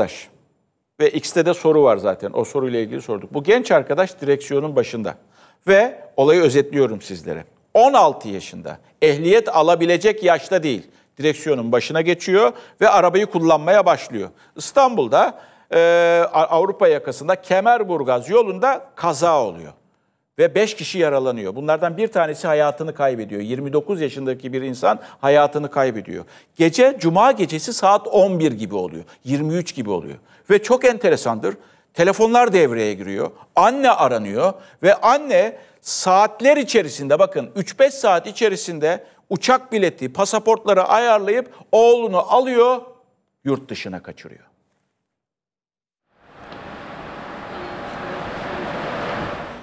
arkadaş ve X'te de soru var zaten. O soruyla ilgili sorduk. Bu genç arkadaş direksiyonun başında ve olayı özetliyorum sizlere. 16 yaşında ehliyet alabilecek yaşta değil. Direksiyonun başına geçiyor ve arabayı kullanmaya başlıyor. İstanbul'da e, Avrupa yakasında Kemerburgaz yolunda kaza oluyor ve 5 kişi yaralanıyor. Bunlardan bir tanesi hayatını kaybediyor. 29 yaşındaki bir insan hayatını kaybediyor. Gece cuma gecesi saat 11 gibi oluyor. 23 gibi oluyor. Ve çok enteresandır. Telefonlar devreye giriyor. Anne aranıyor ve anne saatler içerisinde bakın 3-5 saat içerisinde uçak bileti, pasaportları ayarlayıp oğlunu alıyor, yurt dışına kaçırıyor.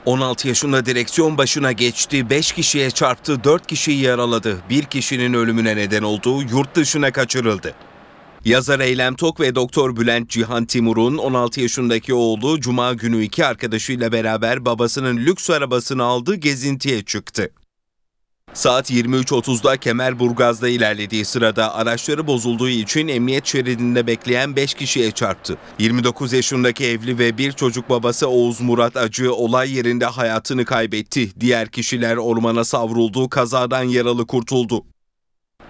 16 yaşında direksiyon başına geçti, 5 kişiye çarptı, 4 kişiyi yaraladı. Bir kişinin ölümüne neden olduğu yurt dışına kaçırıldı. Yazar Eylem Tok ve Doktor Bülent Cihan Timur'un 16 yaşındaki oğlu Cuma günü iki arkadaşıyla beraber babasının lüks arabasını aldı gezintiye çıktı. Saat 23.30'da Kemerburgaz'da ilerlediği sırada araçları bozulduğu için emniyet şeridinde bekleyen 5 kişiye çarptı. 29 yaşındaki evli ve bir çocuk babası Oğuz Murat Acı olay yerinde hayatını kaybetti. Diğer kişiler ormana savruldu. kazadan yaralı kurtuldu.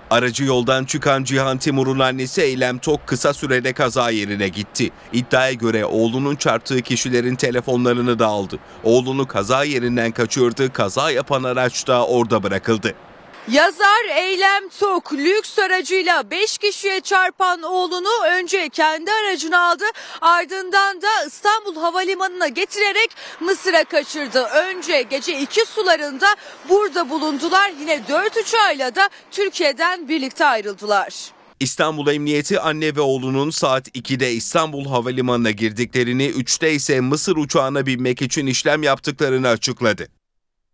Aracı yoldan çıkan Cihan Timur'un annesi Eylem Tok kısa sürede kaza yerine gitti. İddiaya göre oğlunun çarptığı kişilerin telefonlarını da aldı. Oğlunu kaza yerinden kaçırdı, kaza yapan araç da orada bırakıldı. Yazar Eylem Tok lüks aracıyla 5 kişiye çarpan oğlunu önce kendi aracına aldı ardından da İstanbul Havalimanı'na getirerek Mısır'a kaçırdı. Önce gece 2 sularında burada bulundular yine 4 uçağıyla da Türkiye'den birlikte ayrıldılar. İstanbul Emniyeti anne ve oğlunun saat 2'de İstanbul Havalimanı'na girdiklerini, 3'te ise Mısır uçağına binmek için işlem yaptıklarını açıkladı.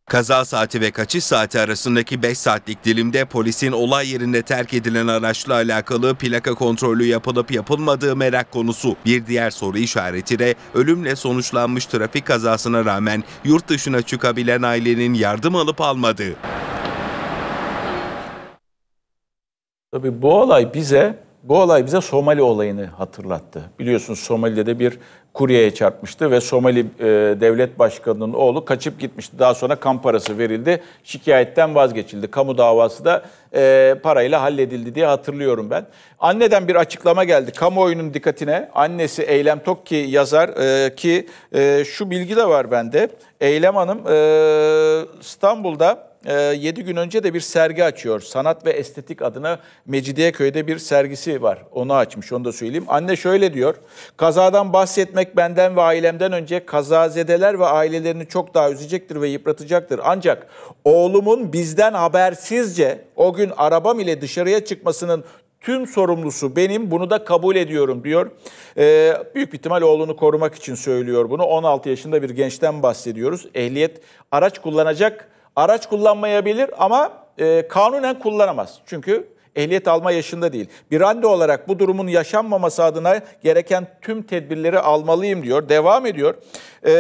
Kaza saati ve kaçış saati arasındaki 5 saatlik dilimde polisin olay yerinde terk edilen araçla alakalı plaka kontrolü yapılıp yapılmadığı merak konusu. Bir diğer soru işareti de ölümle sonuçlanmış trafik kazasına rağmen yurt dışına çıkabilen ailenin yardım alıp almadığı. Tabii bu olay bize bu olay bize Somali olayını hatırlattı. Biliyorsunuz Somali'de de bir kuryeye çarpmıştı ve Somali e, devlet başkanının oğlu kaçıp gitmişti. Daha sonra kan parası verildi. Şikayetten vazgeçildi. Kamu davası da e, parayla halledildi diye hatırlıyorum ben. Anneden bir açıklama geldi kamuoyunun dikkatine. Annesi Eylem Tokki yazar e, ki e, şu bilgi de var bende. Eylem Hanım e, İstanbul'da 7 ee, gün önce de bir sergi açıyor. Sanat ve Estetik adına Mecidiyeköy'de bir sergisi var. Onu açmış, onu da söyleyeyim. Anne şöyle diyor. Kazadan bahsetmek benden ve ailemden önce kazazedeler ve ailelerini çok daha üzecektir ve yıpratacaktır. Ancak oğlumun bizden habersizce o gün arabam ile dışarıya çıkmasının tüm sorumlusu benim bunu da kabul ediyorum diyor. Ee, büyük ihtimal oğlunu korumak için söylüyor bunu. 16 yaşında bir gençten bahsediyoruz. Ehliyet araç kullanacak araç kullanmayabilir ama e, kanunen kullanamaz. Çünkü ehliyet alma yaşında değil. Bir anne olarak bu durumun yaşanmaması adına gereken tüm tedbirleri almalıyım diyor. Devam ediyor. E,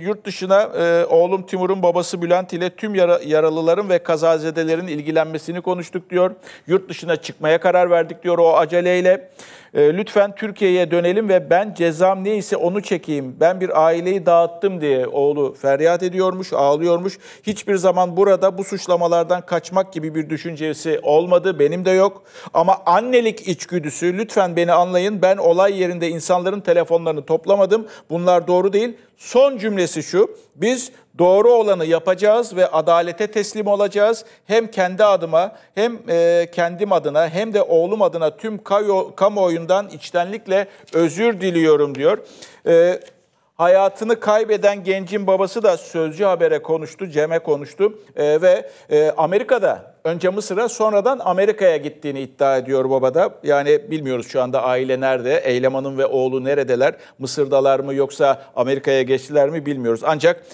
yurt dışına e, oğlum Timur'un babası Bülent ile tüm yara, yaralıların ve kazazedelerin ilgilenmesini konuştuk diyor. Yurt dışına çıkmaya karar verdik diyor o aceleyle. E, lütfen Türkiye'ye dönelim ve ben cezam neyse onu çekeyim. Ben bir aileyi dağıttım diye oğlu feryat ediyormuş, ağlıyormuş. Hiçbir zaman burada bu suçlamalardan kaçmak gibi bir düşüncesi olmadı. Benim de yok. Ama annelik içgüdüsü lütfen beni anlayın. Ben olay yerinde insanların telefonlarını toplamadım. Bunlar doğru değil. Son cümlesi şu. Biz Doğru olanı yapacağız ve adalete teslim olacağız. Hem kendi adıma hem e, kendim adına hem de oğlum adına tüm kayo, kamuoyundan içtenlikle özür diliyorum diyor. E, hayatını kaybeden gencin babası da Sözcü Haber'e konuştu, Cem'e konuştu e, ve Amerika'da önce Mısır'a sonradan Amerika'ya gittiğini iddia ediyor babada. Yani bilmiyoruz şu anda aile nerede, Eylem Hanım ve oğlu neredeler, Mısır'dalar mı yoksa Amerika'ya geçtiler mi bilmiyoruz. Ancak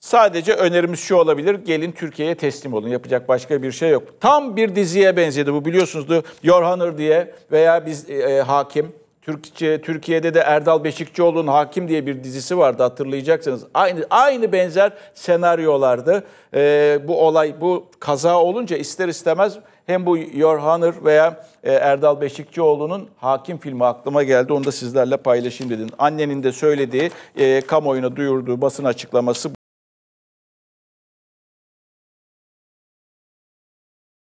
Sadece önerimiz şu olabilir. Gelin Türkiye'ye teslim olun. Yapacak başka bir şey yok. Tam bir diziye benzedi bu biliyorsunuzdu. Yorhanır diye veya biz e, e, hakim Türkçe Türkiye'de de Erdal Beşikçioğlu'nun Hakim diye bir dizisi vardı hatırlayacaksınız. Aynı aynı benzer senaryolardı. E, bu olay bu kaza olunca ister istemez hem bu Yorhanır veya e, Erdal Beşikçioğlu'nun Hakim filmi aklıma geldi. Onu da sizlerle paylaşayım dedim. Annenin de söylediği, e, kamuoyuna duyurduğu basın açıklaması